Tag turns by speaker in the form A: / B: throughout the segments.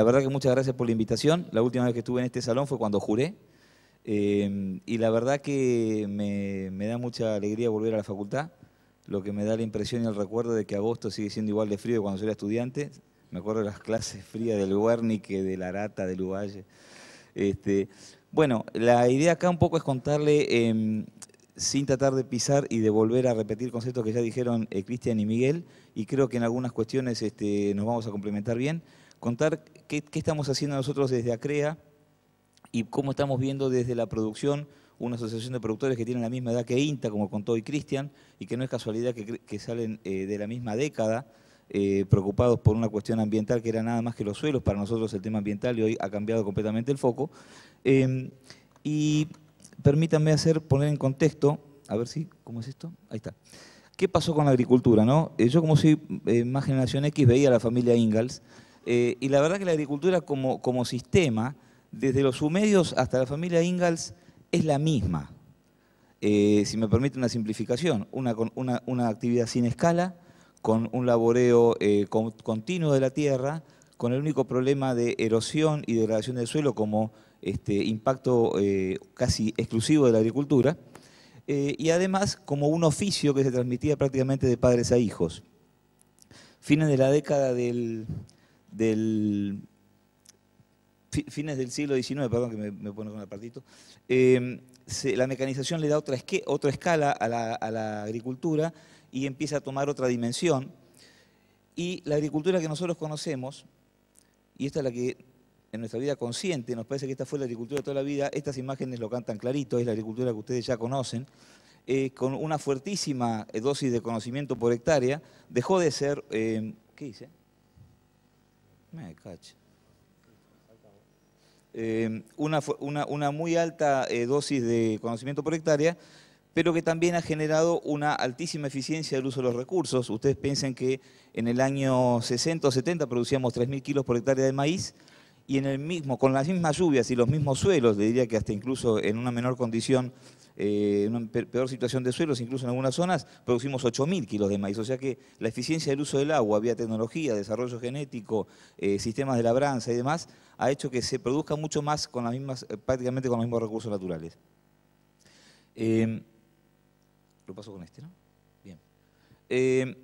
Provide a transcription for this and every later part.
A: La verdad que muchas gracias por la invitación. La última vez que estuve en este salón fue cuando juré. Eh, y la verdad que me, da mucha alegría volver a la facultad, lo que me da la impresión y el recuerdo de que agosto sigue siendo igual de frío cuando yo era estudiante. Me acuerdo de las clases frías del Guernique, de la Arata, del Uvalle. Este, bueno, la idea acá un poco es contarle, em, sin tratar de pisar y de volver a repetir conceptos que ya dijeron eh, Cristian y Miguel, y creo que en algunas cuestiones este, nos vamos a complementar bien contar qué, estamos haciendo nosotros desde ACREA y cómo estamos viendo desde la producción una asociación de productores que tienen la misma edad que INTA, como contó hoy Cristian, y que no es casualidad que, salen eh, de la misma década, eh, preocupados por una cuestión ambiental que era nada más que los suelos, para nosotros el tema ambiental y hoy ha cambiado completamente el foco. Em, y permítanme hacer, poner en contexto, a ver si, ¿cómo es esto? Ahí está. ¿Qué pasó con la agricultura? Eh, yo como soy más generación X veía a la familia Ingalls, eh, y la verdad que la agricultura como, como sistema, desde los sumedios hasta la familia Ingalls, es la misma. Eh, si me permite una simplificación, una, una, actividad sin escala, con un laboreo eh, continuo de la tierra, con el único problema de erosión y degradación del suelo como este, impacto casi exclusivo de la agricultura, y además como un oficio que se transmitía prácticamente de padres a hijos. Fines de la década del del fines del siglo XIX, perdón que me, pongo pone con el partito, em, la mecanización le da otra, otra escala a la, agricultura y empieza a tomar otra dimensión. Y la agricultura que nosotros conocemos, y esta es la que en nuestra vida consciente, nos parece que esta fue la agricultura de toda la vida, estas imágenes lo cantan clarito, es la agricultura que ustedes ya conocen, eh, con una fuertísima eh, dosis de conocimiento por hectárea, dejó de ser, eh, ¿qué dice? Eh, una, muy alta eh, dosis de conocimiento por hectárea, pero que también ha generado una altísima eficiencia del uso de los recursos. Ustedes piensen que en el año 60 o 70 producíamos 3.000 kilos por hectárea de maíz y en el mismo, con las mismas lluvias y los mismos suelos, le diría que hasta incluso en una menor condición eh, en una peor situación de suelos, incluso en algunas zonas producimos 8.000 kilos de maíz. O sea que la eficiencia del uso del agua, vía tecnología, desarrollo genético, eh, sistemas de labranza y demás, ha hecho que se produzca mucho más con las mismas, eh, prácticamente con los mismos recursos naturales. Em, lo paso con este, ¿no? Bien. Em,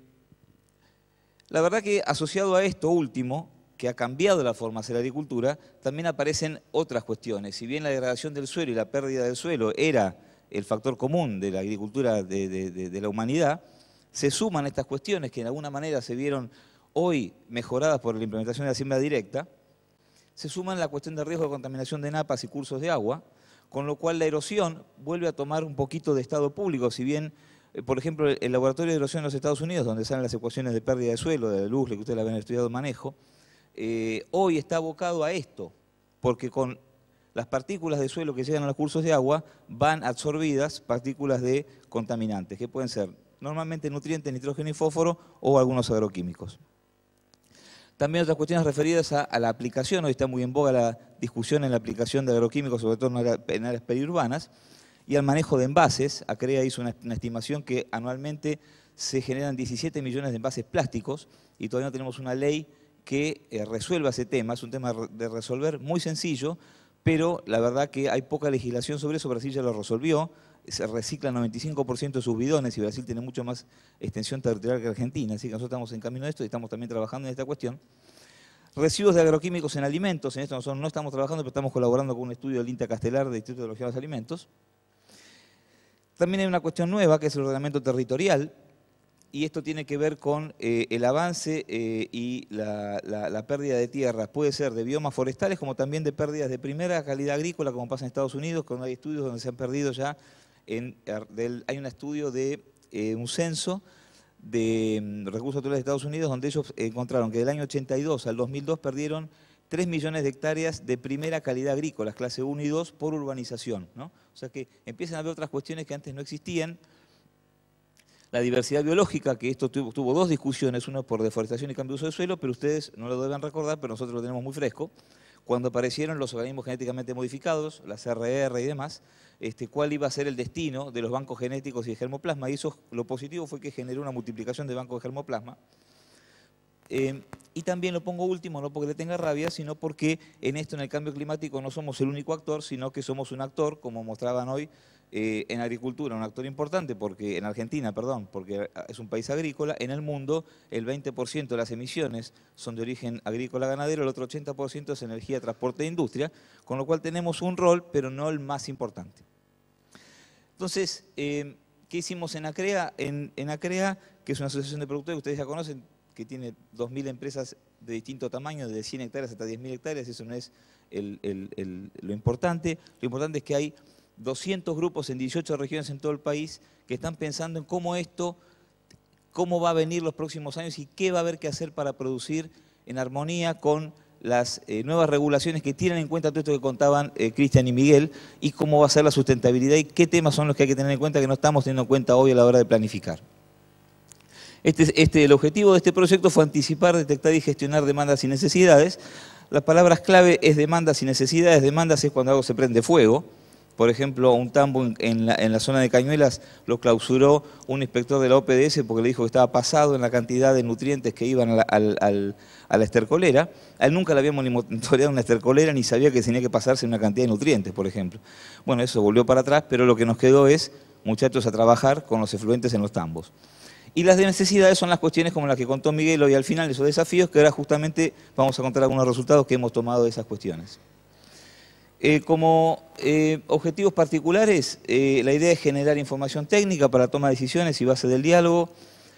A: la verdad que asociado a esto último, que ha cambiado la forma de la agricultura, también aparecen otras cuestiones. Si bien la degradación del suelo y la pérdida del suelo era el factor común de la agricultura de, la humanidad, se suman estas cuestiones que de alguna manera se vieron hoy mejoradas por la implementación de la siembra directa, se suman la cuestión de riesgo de contaminación de napas y cursos de agua, con lo cual la erosión vuelve a tomar un poquito de estado público, si bien, eh, por ejemplo, el laboratorio de erosión en los Estados Unidos, donde salen las ecuaciones de pérdida de suelo, de la luz, que ustedes la habían estudiado manejo, eh, hoy está abocado a esto, porque con las partículas de suelo que llegan a los cursos de agua van absorbidas partículas de contaminantes, que pueden ser normalmente nutrientes, nitrógeno y fósforo o algunos agroquímicos. También otras cuestiones referidas a, la aplicación, hoy está muy en boga la discusión en la aplicación de agroquímicos, sobre todo en áreas periurbanas, y al manejo de envases. ACREA hizo una, estimación que anualmente se generan 17 millones de envases plásticos y todavía no tenemos una ley que eh, resuelva ese tema. Es un tema de resolver muy sencillo, pero la verdad que hay poca legislación sobre eso, Brasil ya lo resolvió, se recicla 95% de sus bidones y Brasil tiene mucho más extensión territorial que Argentina, así que nosotros estamos en camino de esto y estamos también trabajando en esta cuestión. Residuos de agroquímicos en alimentos, en esto nosotros no estamos trabajando, pero estamos colaborando con un estudio del INTA Castelar del Instituto de Tecnología de los Alimentos. También hay una cuestión nueva que es el ordenamiento territorial, y esto tiene que ver con eh, el avance eh, y la, pérdida de tierras. Puede ser de biomas forestales como también de pérdidas de primera calidad agrícola, como pasa en Estados Unidos, cuando hay estudios donde se han perdido ya, en, er, hay un estudio de eh, un censo de mm, recursos naturales de Estados Unidos, donde ellos encontraron que del año 82 al 2002 perdieron 3 millones de hectáreas de primera calidad agrícola, clase 1 y 2, por urbanización. ¿no? O sea que empiezan a haber otras cuestiones que antes no existían, la diversidad biológica, que esto tuvo, dos discusiones, una por deforestación y cambio de uso de suelo, pero ustedes no lo deben recordar, pero nosotros lo tenemos muy fresco, cuando aparecieron los organismos genéticamente modificados, las RR y demás, este, cuál iba a ser el destino de los bancos genéticos y de germoplasma, y eso, lo positivo fue que generó una multiplicación de bancos de germoplasma. Eh, y también lo pongo último, no porque le tenga rabia, sino porque en esto, en el cambio climático, no somos el único actor, sino que somos un actor, como mostraban hoy, eh, en agricultura un actor importante porque en Argentina, perdón, porque es un país agrícola, en el mundo el 20% de las emisiones son de origen agrícola ganadero, el otro 80% es energía, transporte e industria, con lo cual tenemos un rol, pero no el más importante. Entonces, eh, ¿qué hicimos en Acrea? En, Acrea, que es una asociación de productores que ustedes ya conocen, que tiene 2.000 empresas de distinto tamaño, de 100 hectáreas hasta 10.000 hectáreas, eso no es lo importante. Lo importante es que hay 200 grupos en 18 regiones en todo el país que están pensando en cómo esto, cómo va a venir los próximos años y qué va a haber que hacer para producir en armonía con las eh, nuevas regulaciones que tienen en cuenta todo esto que contaban eh, Cristian y Miguel y cómo va a ser la sustentabilidad y qué temas son los que hay que tener en cuenta que no estamos teniendo en cuenta hoy a la hora de planificar. Este, este el objetivo de este proyecto fue anticipar, detectar y gestionar demandas y necesidades. Las palabras clave es demandas y necesidades. Demandas es cuando algo se prende fuego por ejemplo, un tambo en la, zona de Cañuelas lo clausuró un inspector de la OPDS porque le dijo que estaba pasado en la cantidad de nutrientes que iban a la, estercolera. él nunca la habíamos ni monitoreado una estercolera ni sabía que tenía que pasarse una cantidad de nutrientes, por ejemplo. Bueno, eso volvió para atrás, pero lo que nos quedó es, muchachos, a trabajar con los efluentes en los tambos. Y las de necesidades son las cuestiones como las que contó Miguel y al final, esos desafíos, que ahora justamente vamos a contar algunos resultados que hemos tomado de esas cuestiones. Eh, como eh, objetivos particulares, eh, la idea es generar información técnica para toma de decisiones y base del diálogo.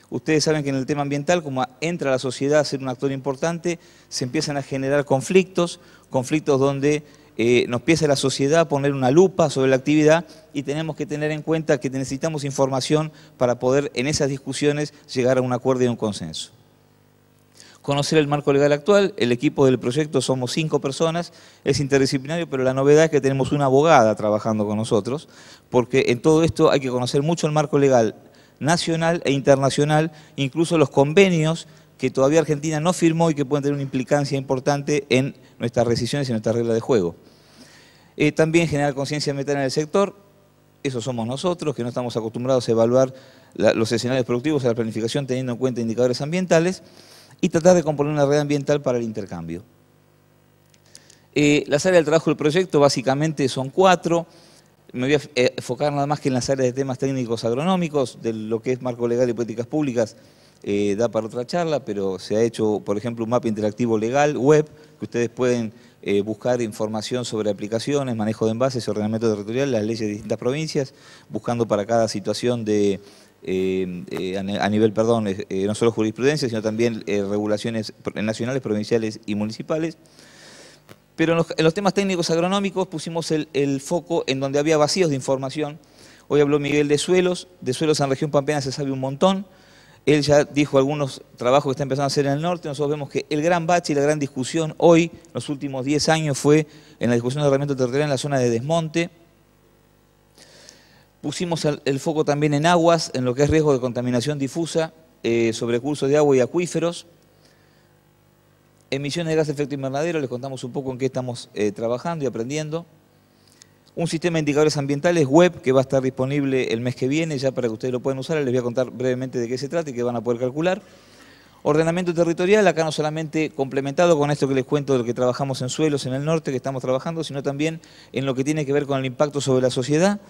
A: Ustedes saben que en el tema ambiental, como entra la sociedad a ser un actor importante, se empiezan a generar conflictos, conflictos donde eh, nos empieza la sociedad a poner una lupa sobre la actividad y tenemos que tener en cuenta que necesitamos información para poder en esas discusiones llegar a un acuerdo y a un consenso conocer el marco legal actual. El equipo del proyecto somos cinco personas, es interdisciplinario, pero la novedad es que tenemos una abogada trabajando con nosotros, porque en todo esto hay que conocer mucho el marco legal nacional e internacional, incluso los convenios que todavía Argentina no firmó y que pueden tener una implicancia importante en nuestras decisiones y nuestras reglas de juego. Eh, también generar conciencia ambiental en el sector, eso somos nosotros, que no estamos acostumbrados a evaluar los escenarios productivos o la planificación teniendo en cuenta indicadores ambientales y tratar de componer una red ambiental para el intercambio. Eh, las áreas del trabajo del proyecto básicamente son cuatro. Me voy a eh, enfocar nada más que en las áreas de temas técnicos agronómicos, de lo que es marco legal y políticas públicas, eh, da para otra charla, pero se ha hecho, por ejemplo, un mapa interactivo legal, web, que ustedes pueden buscar información sobre aplicaciones, manejo de envases, ordenamiento territorial, las leyes de distintas provincias, buscando para cada situación de eh, eh, a nivel, perdón, eh, no solo jurisprudencia, sino también regulaciones nacionales, provinciales y municipales. Pero en los, temas técnicos agronómicos pusimos el, foco en donde había vacíos de información. Hoy habló Miguel de Suelos, de Suelos en región Pampeana se sabe un montón. Él ya dijo algunos trabajos que está empezando a hacer en el norte. Nosotros vemos que el gran bache y la gran discusión hoy, los últimos 10 años, fue en la discusión de herramientas territorial en la zona de desmonte Pusimos el, foco también en aguas, en lo que es riesgo de contaminación difusa, eh, sobre cursos de agua y acuíferos. Emisiones de gas de efecto invernadero, les contamos un poco en qué estamos eh, trabajando y aprendiendo. Un sistema de indicadores ambientales web que va a estar disponible el mes que viene, ya para que ustedes lo puedan usar. Les voy a contar brevemente de qué se trata y qué van a poder calcular. Ordenamiento territorial, acá no solamente complementado con esto que les cuento de lo que trabajamos en suelos en el norte, que estamos trabajando, sino también en lo que tiene que ver con el impacto sobre la sociedad,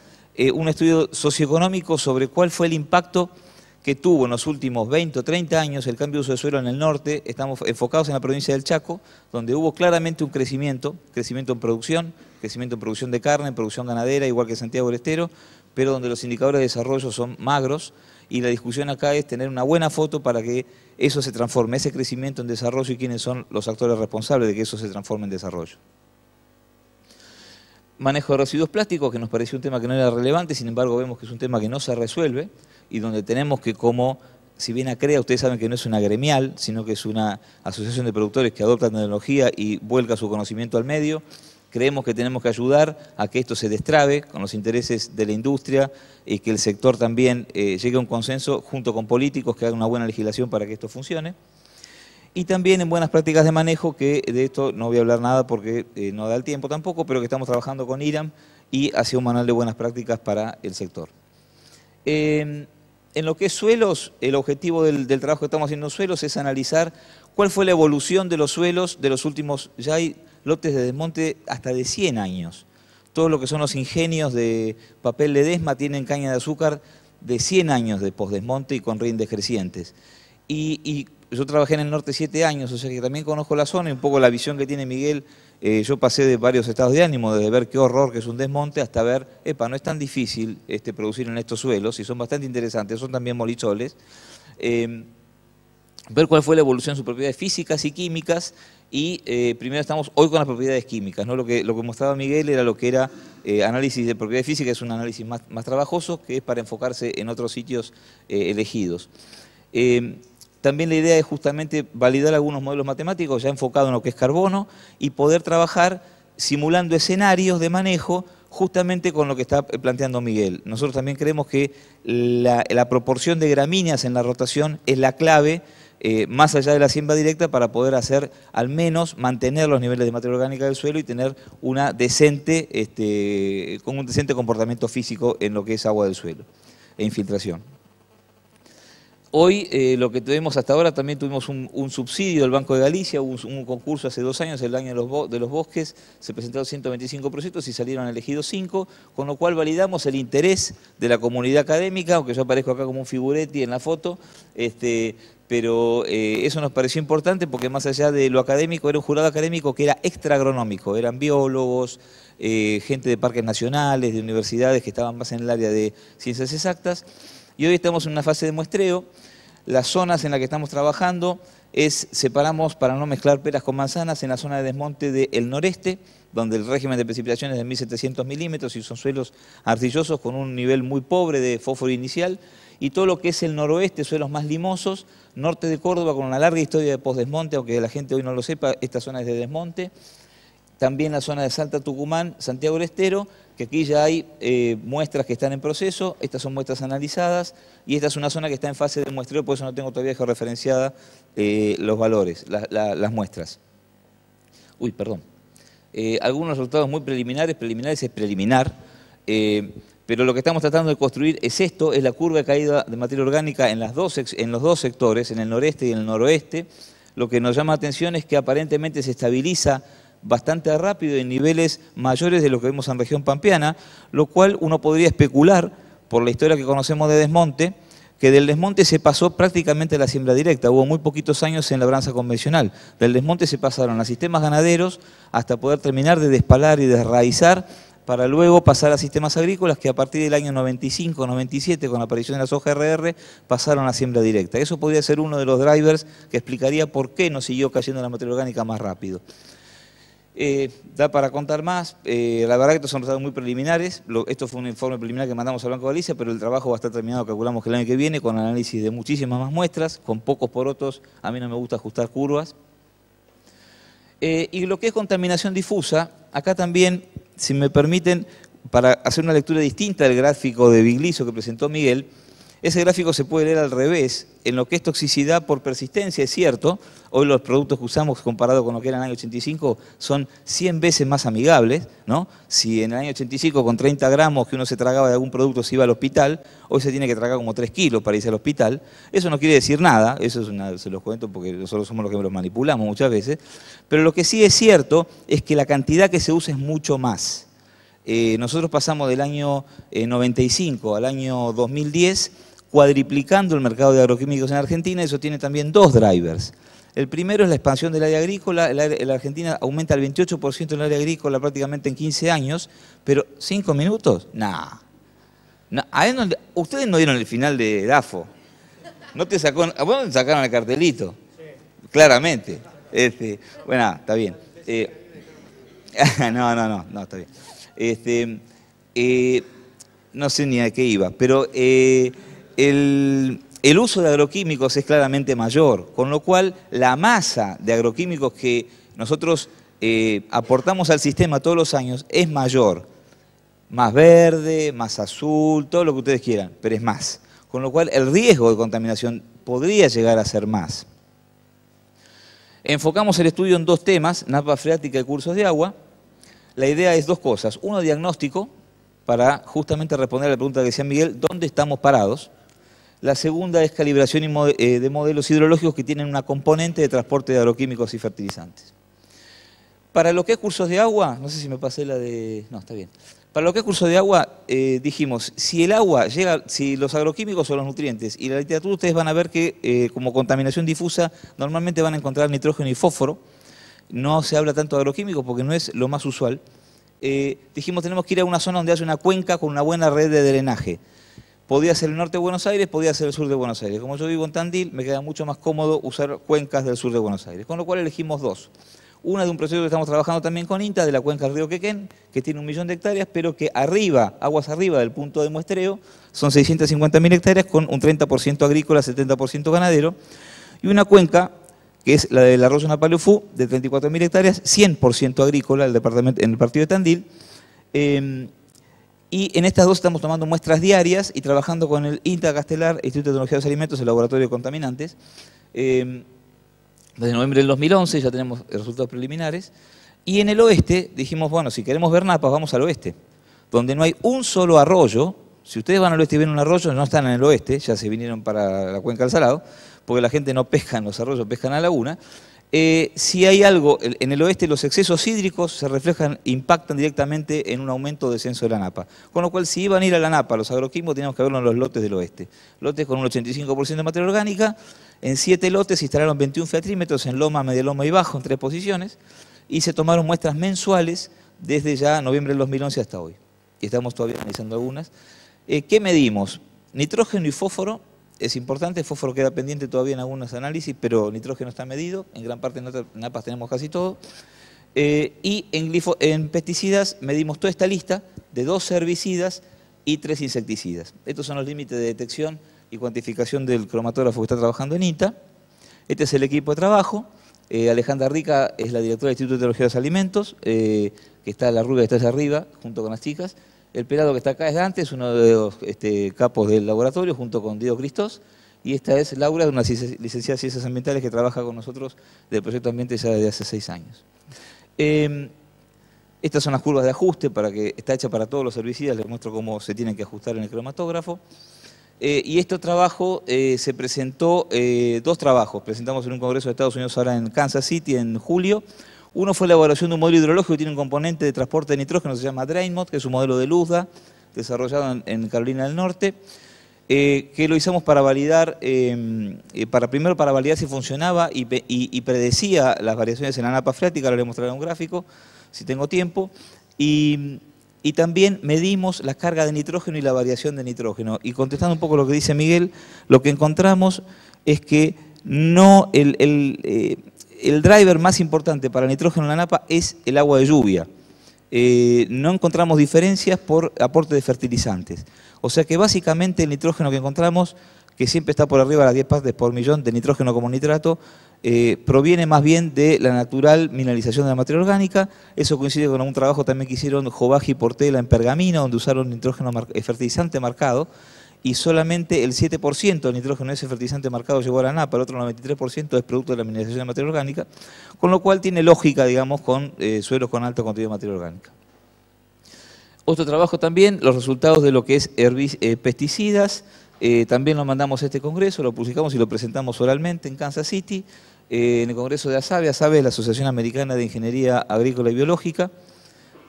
A: eh, un estudio socioeconómico sobre cuál fue el impacto que tuvo en los últimos 20 o 30 años el cambio de uso de suelo en el norte. Estamos enfocados en la provincia del Chaco, donde hubo claramente un crecimiento, crecimiento en producción, crecimiento en producción de carne, en producción ganadera, igual que Santiago del Estero, pero donde los indicadores de desarrollo son magros y la discusión acá es tener una buena foto para que eso se transforme, ese crecimiento en desarrollo y quiénes son los actores responsables de que eso se transforme en desarrollo manejo de residuos plásticos, que nos pareció un tema que no era relevante, sin embargo vemos que es un tema que no se resuelve y donde tenemos que como, si bien ACREA, ustedes saben que no es una gremial, sino que es una asociación de productores que adopta tecnología y vuelca su conocimiento al medio, creemos que tenemos que ayudar a que esto se destrabe con los intereses de la industria y que el sector también eh, llegue a un consenso junto con políticos que hagan una buena legislación para que esto funcione y también en buenas prácticas de manejo, que de esto no voy a hablar nada porque eh, no da el tiempo tampoco, pero que estamos trabajando con IRAM y ha sido un manual de buenas prácticas para el sector. Em, en lo que es suelos, el objetivo del, trabajo que estamos haciendo en suelos es analizar cuál fue la evolución de los suelos de los últimos, ya hay lotes de desmonte hasta de 100 años. Todo lo que son los ingenios de papel de desma tienen caña de azúcar de 100 años de posdesmonte y con rindes crecientes. y yo trabajé en el norte siete años, o sea que también conozco la zona y un poco la visión que tiene Miguel. Eh, yo pasé de varios estados de ánimo, desde ver qué horror que es un desmonte hasta ver, epa, no es tan difícil este, producir en estos suelos y son bastante interesantes, son también molicholes. Em, ver cuál fue la evolución de sus propiedades físicas y químicas y eh, primero estamos hoy con las propiedades químicas. ¿no? Lo, que, lo que mostraba Miguel era lo que era eh, análisis de propiedades físicas, es un análisis más, trabajoso que es para enfocarse en otros sitios elegidos. Em, también la idea es justamente validar algunos modelos matemáticos ya enfocados en lo que es carbono y poder trabajar simulando escenarios de manejo justamente con lo que está eh, planteando Miguel. Nosotros también creemos que la, proporción de gramíneas en la rotación es la clave eh, más allá de la siembra directa para poder hacer al menos mantener los niveles de materia orgánica del suelo y tener una decente, este, con un decente comportamiento físico en lo que es agua del suelo e infiltración. Hoy eh, lo que tenemos hasta ahora también tuvimos un, subsidio del Banco de Galicia, un, concurso hace dos años, el año de los, bosques, se presentaron 125 proyectos y salieron elegidos 5, con lo cual validamos el interés de la comunidad académica, aunque yo aparezco acá como un figuretti en la foto, este, pero eh, eso nos pareció importante porque más allá de lo académico, era un jurado académico que era extra agronómico, eran biólogos, eh, gente de parques nacionales, de universidades que estaban más en el área de ciencias exactas, y hoy estamos en una fase de muestreo. Las zonas en las que estamos trabajando es, separamos para no mezclar peras con manzanas en la zona de desmonte del noreste, donde el régimen de precipitaciones es de 1.700 milímetros y son suelos arcillosos con un nivel muy pobre de fósforo inicial, y todo lo que es el noroeste, suelos más limosos, norte de Córdoba con una larga historia de post-desmonte, aunque la gente hoy no lo sepa, esta zona es de desmonte, también la zona de Salta, Tucumán, Santiago del Estero, que aquí ya hay eh, muestras que están en proceso, estas son muestras analizadas y esta es una zona que está en fase de muestreo, por eso no tengo todavía referenciada eh, los valores, las muestras. Uy, perdón. Eh, algunos resultados muy preliminares, preliminares es preliminar, pero lo que estamos tratando de construir es esto, es la curva de caída de materia orgánica en, las dos, en los dos sectores, en el noreste y en el noroeste. Lo que nos llama la atención es que aparentemente se estabiliza bastante rápido en niveles mayores de lo que vemos en región pampeana, lo cual uno podría especular por la historia que conocemos de desmonte, que del desmonte se pasó prácticamente a la siembra directa, hubo muy poquitos años en labranza convencional. Del desmonte se pasaron a sistemas ganaderos hasta poder terminar de despalar y desraizar para luego pasar a sistemas agrícolas que a partir del año 95-97, con la aparición de las OGRR, pasaron a siembra directa. Eso podría ser uno de los drivers que explicaría por qué no siguió cayendo la materia orgánica más rápido. Eh, da para contar más. Eh, la verdad que estos son resultados muy preliminares. esto fue un informe preliminar que mandamos Banco de Galicia, pero el trabajo va a estar terminado, calculamos que el año que viene, con análisis de muchísimas más muestras, con pocos porotos. A mí no me gusta ajustar curvas. Eh, y lo que es contaminación difusa, acá también, si me permiten, para hacer una lectura distinta del gráfico de Bigliso que presentó Miguel, ese gráfico se puede leer al revés, en lo que es toxicidad por persistencia, es cierto, hoy los productos que usamos comparado con lo que era en el año 85 son 100 veces más amigables, ¿no? Si en el año 85 con 30 gramos que uno se tragaba de algún producto se iba al hospital, hoy se tiene que tragar como 3 kilos para irse al hospital, eso no quiere decir nada, eso es una, se los cuento porque nosotros somos los que los manipulamos muchas veces, pero lo que sí es cierto es que la cantidad que se usa es mucho más. Eh, nosotros pasamos del año 95 eh, al año 2010, cuadriplicando el mercado de agroquímicos en Argentina, eso tiene también dos drivers. El primero es la expansión del área agrícola, la Argentina aumenta el 28% el área agrícola prácticamente en 15 años, pero ¿cinco minutos? Nah. ustedes no vieron el final de DAFO. No te sacó, a sacaron el cartelito, claramente. Este, bueno, ah, está bien. Eh, no, no, no, está bien. Este, eh, no sé ni a qué iba, pero... Eh, el, uso de agroquímicos es claramente mayor, con lo cual la masa de agroquímicos que nosotros eh, aportamos al sistema todos los años es mayor. Más verde, más azul, todo lo que ustedes quieran, pero es más. Con lo cual el riesgo de contaminación podría llegar a ser más. Enfocamos el estudio en dos temas, napa freática y cursos de agua. La idea es dos cosas. Uno, diagnóstico, para justamente responder a la pregunta que decía Miguel, ¿dónde estamos parados? La segunda es calibración eh, de modelos hidrológicos que tienen una componente de transporte de agroquímicos y fertilizantes. Para lo que es cursos de agua, no sé si me pasé la de... No, está bien. Para lo que es curso de agua, eh, dijimos, si el agua llega, si los agroquímicos o los nutrientes y la literatura, ustedes van a ver que eh, como contaminación difusa normalmente van a encontrar nitrógeno y fósforo. No se habla tanto de agroquímicos porque no es lo más usual. dijimos, tenemos que ir a una zona donde haya una cuenca con una buena red de drenaje. Podía ser el norte de Buenos Aires, podía ser el sur de Buenos Aires. Como yo vivo en Tandil, me queda mucho más cómodo usar cuencas del sur de Buenos Aires, con lo cual elegimos dos. Una de un proyecto que estamos trabajando también con INTA, de la cuenca río Quequén, que tiene un millón de hectáreas, pero que arriba, aguas arriba del punto de muestreo, son 650.000 hectáreas con un 30% agrícola, 70% ganadero, y una cuenca que es la del arroyo Napaleufú, de 34.000 hectáreas, 100% agrícola departamento, en el partido de Tandil, em, y en estas dos estamos tomando muestras diarias y trabajando con el INTA Castelar, Instituto de Tecnología de los Alimentos, el Laboratorio de Contaminantes. Em, desde noviembre del 2011 ya tenemos resultados preliminares. Y en el oeste dijimos, bueno, si queremos ver napas, vamos al oeste, donde no hay un solo arroyo. Si ustedes van al oeste y ven un arroyo, no están en el oeste, ya se vinieron para la cuenca del Salado, porque la gente no pesca en los arroyos, pesca en la laguna. Eh, si hay algo, en el oeste los excesos hídricos se reflejan, impactan directamente en un aumento de descenso de la napa. Con lo cual, si iban a ir a la napa, los agroquímicos, teníamos que verlo en los lotes del oeste. Lotes con un 85% de materia orgánica, en siete lotes se instalaron 21 featrímetros en loma, media loma y bajo, en tres posiciones, y se tomaron muestras mensuales desde ya noviembre del 2011 hasta hoy. Y estamos todavía analizando algunas. Eh, ¿Qué medimos? Nitrógeno y fósforo es importante, fósforo queda pendiente todavía en algunos análisis, pero nitrógeno está medido, en gran parte en napas tenemos casi todo. Eh, y en, pesticidas medimos toda esta lista de dos herbicidas y tres insecticidas. Estos son los límites de detección y cuantificación del cromatógrafo que está trabajando en INTA. Este es el equipo de trabajo. Eh, Alejandra Rica es la directora del Instituto de Tecnología de los Alimentos, eh, que está la rubia que está arriba, junto con las chicas. El pelado que está acá es Dante, es uno de los este, capos del laboratorio, junto con Diego Cristos. Y esta es Laura, una licenciada de Ciencias Ambientales que trabaja con nosotros del proyecto Ambiente ya desde hace seis años. Em, estas son las curvas de ajuste, para que está hecha para todos los herbicidas, les muestro cómo se tienen que ajustar en el cromatógrafo. Eh, y este trabajo eh, se presentó, eh, dos trabajos, presentamos en un congreso de Estados Unidos ahora en Kansas City en julio, uno fue la evaluación de un modelo hidrológico que tiene un componente de transporte de nitrógeno, se llama DrainMod, que es un modelo de Luzda desarrollado en, Carolina del Norte, eh, que lo hicimos para validar, em, eh, para, primero para validar si funcionaba y, predecía las variaciones en la napa freática, ahora les mostraré un gráfico, si tengo tiempo, y, también medimos la carga de nitrógeno y la variación de nitrógeno. Y contestando un poco lo que dice Miguel, lo que encontramos es que no el, eh, el driver más importante para el nitrógeno en la napa es el agua de lluvia. Eh, no encontramos diferencias por aporte de fertilizantes. O sea que básicamente el nitrógeno que encontramos, que siempre está por arriba de las 10 partes por millón de nitrógeno como nitrato, eh, proviene más bien de la natural mineralización de la materia orgánica. Eso coincide con un trabajo también que hicieron Jovaji y Portela en Pergamino, donde usaron nitrógeno eh, fertilizante marcado y solamente el 7% del nitrógeno de ese fertilizante marcado llegó a la napa, el otro 93% es producto de la mineralización de materia orgánica, con lo cual tiene lógica, digamos, con eh, suelos con alto contenido de materia orgánica. Otro trabajo también, los resultados de lo que es eh, pesticidas, eh, también lo mandamos a este congreso, lo publicamos y lo presentamos oralmente en Kansas City, en el congreso de ASABE, ASABE es la Asociación Americana de Ingeniería Agrícola y Biológica,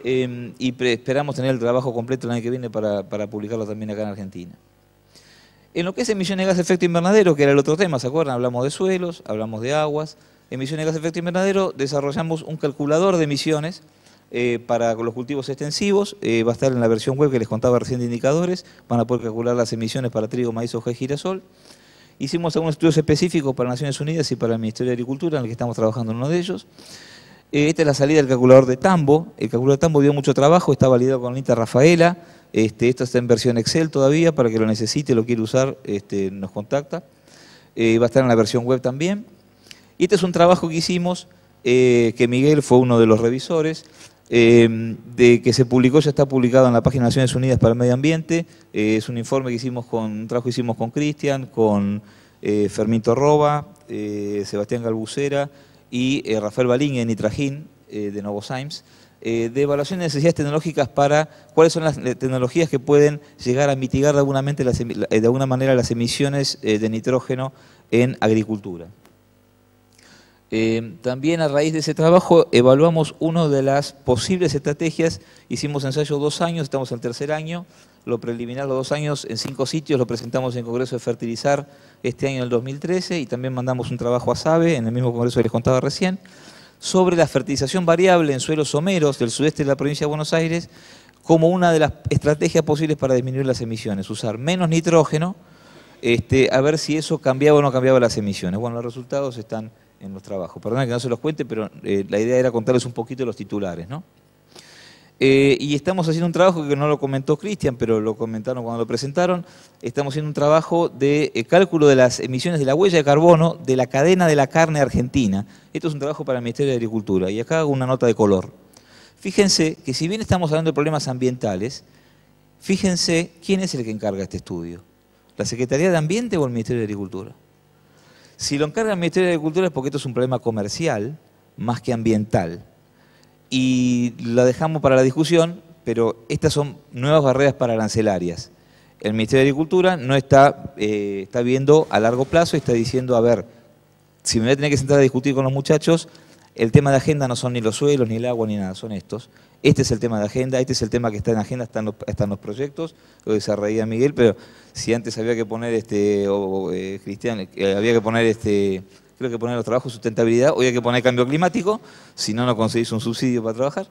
A: y esperamos tener el trabajo completo el año que viene para, publicarlo también acá en Argentina. En lo que es emisiones de gas de efecto invernadero, que era el otro tema, ¿se acuerdan? Hablamos de suelos, hablamos de aguas. Emisiones de gas de efecto invernadero, desarrollamos un calculador de emisiones eh, para los cultivos extensivos. Eh, va a estar en la versión web que les contaba recién de indicadores. Van a poder calcular las emisiones para trigo, maíz, hoja y girasol. Hicimos algunos estudios específicos para Naciones Unidas y para el Ministerio de Agricultura, en el que estamos trabajando en uno de ellos. Eh, esta es la salida del calculador de Tambo. El calculador de Tambo dio mucho trabajo, está validado con Anita Rafaela. esta esto está en versión Excel todavía, para que lo necesite, lo quiera usar, este, nos contacta. Eh, va a estar en la versión web también. Y este es un trabajo que hicimos, eh, que Miguel fue uno de los revisores, em, de que se publicó, ya está publicado en la página de Naciones Unidas para el Medio Ambiente. es un informe que hicimos con, un trabajo que hicimos con Cristian, con Fermín Torroba, Sebastián Galbucera, y eh, Rafael Balín en Nitrajín eh, de Novo eh, de evaluación de necesidades tecnológicas para cuáles son las eh, tecnologías que pueden llegar a mitigar de alguna, manera las emisiones de nitrógeno en agricultura. también a raíz de ese trabajo evaluamos una de las posibles estrategias, hicimos ensayo dos años, estamos en el tercer año, lo preliminar los dos años en cinco sitios, lo presentamos en el Congreso de Fertilizar este año en el 2013 y también mandamos un trabajo a SABE en el mismo Congreso que les contaba recién, sobre la fertilización variable en suelos someros del sudeste de la provincia de Buenos Aires como una de las estrategias posibles para disminuir las emisiones, usar menos nitrógeno, este, a ver si eso cambiaba o no cambiaba las emisiones. Bueno, los resultados están en los trabajos. Perdón que no se los cuente, pero eh, la idea era contarles un poquito los titulares, ¿no? Eh, y estamos haciendo un trabajo que no lo comentó Cristian, pero lo comentaron cuando lo presentaron. Estamos haciendo un trabajo de eh, cálculo de las emisiones de la huella de carbono de la cadena de la carne argentina. Esto es un trabajo para el Ministerio de Agricultura. Y acá hago una nota de color. Fíjense que si bien estamos hablando de problemas ambientales, fíjense quién es el que encarga este estudio. ¿La Secretaría de Ambiente o el Ministerio de Agricultura? Si lo encarga el Ministerio de Agricultura es porque esto es un problema comercial más que ambiental y la dejamos para la discusión, pero estas son nuevas barreras para arancelarias. El Ministerio de Agricultura no está, eh, está viendo a largo plazo y está diciendo, a ver, si me voy a tener que sentar a discutir con los muchachos, el tema de agenda no son ni los suelos, ni el agua, ni nada, son estos. Este es el tema de agenda, este es el tema que está en agenda, están los, están los proyectos, lo reía Miguel, pero si antes había que poner, este, o, eh, Cristian, eh, había que poner este, creo que poner los trabajos sustentabilidad, hoy hay que poner cambio climático, si no, no conseguís un subsidio para trabajar.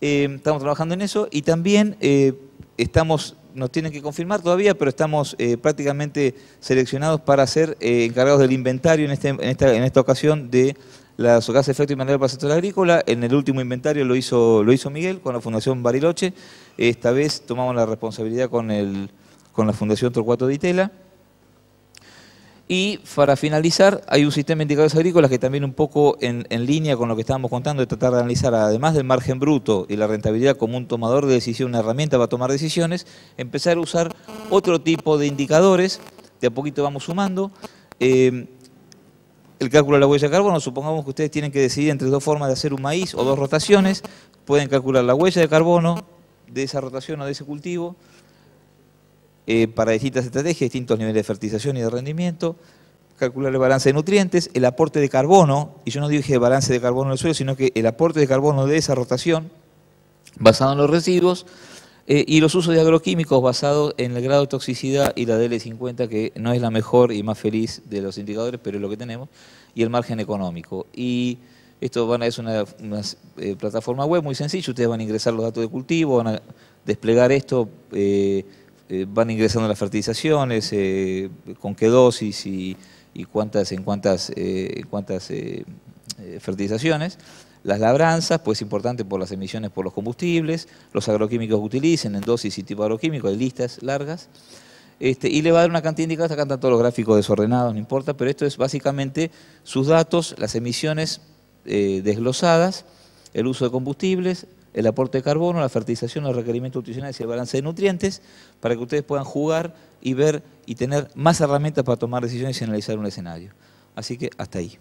A: Eh, estamos trabajando en eso y también eh, estamos, nos tienen que confirmar todavía, pero estamos eh, prácticamente seleccionados para ser encargados del inventario en, este, en, esta, ocasión de las gases de efecto invernadero para el sector agrícola. En el último inventario lo hizo, lo hizo Miguel con la Fundación Bariloche. Esta vez tomamos la responsabilidad con, el, con la Fundación Torcuato de Itela. Y para finalizar, hay un sistema de indicadores agrícolas que también un poco en, línea con lo que estábamos contando, de tratar de analizar, además del margen bruto y la rentabilidad como un tomador de decisión, una herramienta para tomar decisiones, empezar a usar otro tipo de indicadores, de a poquito vamos sumando. Eh, el cálculo de la huella de carbono, supongamos que ustedes tienen que decidir entre dos formas de hacer un maíz o dos rotaciones, pueden calcular la huella de carbono de esa rotación o de ese cultivo, eh, para distintas estrategias, distintos niveles de fertilización y de rendimiento, calcular el balance de nutrientes, el aporte de carbono, y yo no dije balance de carbono en el suelo, sino que el aporte de carbono de esa rotación, basado en los residuos, eh, y los usos de agroquímicos basados en el grado de toxicidad y la DL50, que no es la mejor y más feliz de los indicadores, pero es lo que tenemos, y el margen económico. Y esto van a, es una, eh, plataforma web muy sencilla, ustedes van a ingresar los datos de cultivo, van a desplegar esto. Eh, van ingresando las fertilizaciones, eh, con qué dosis y, cuántas, en cuántas, eh, cuántas fertilizaciones. Las labranzas, pues importante por las emisiones por los combustibles, los agroquímicos que utilicen en dosis y tipo agroquímico, hay listas largas. Este, y le va a dar una cantidad indicada, acá están todos los gráficos desordenados, no importa, pero esto es básicamente sus datos, las emisiones desglosadas, el uso de combustibles, el aporte de carbono, la fertilización, los requerimientos nutricionales y el balance de nutrientes, para que ustedes puedan jugar y ver y tener más herramientas para tomar decisiones y analizar un escenario. Así que hasta ahí.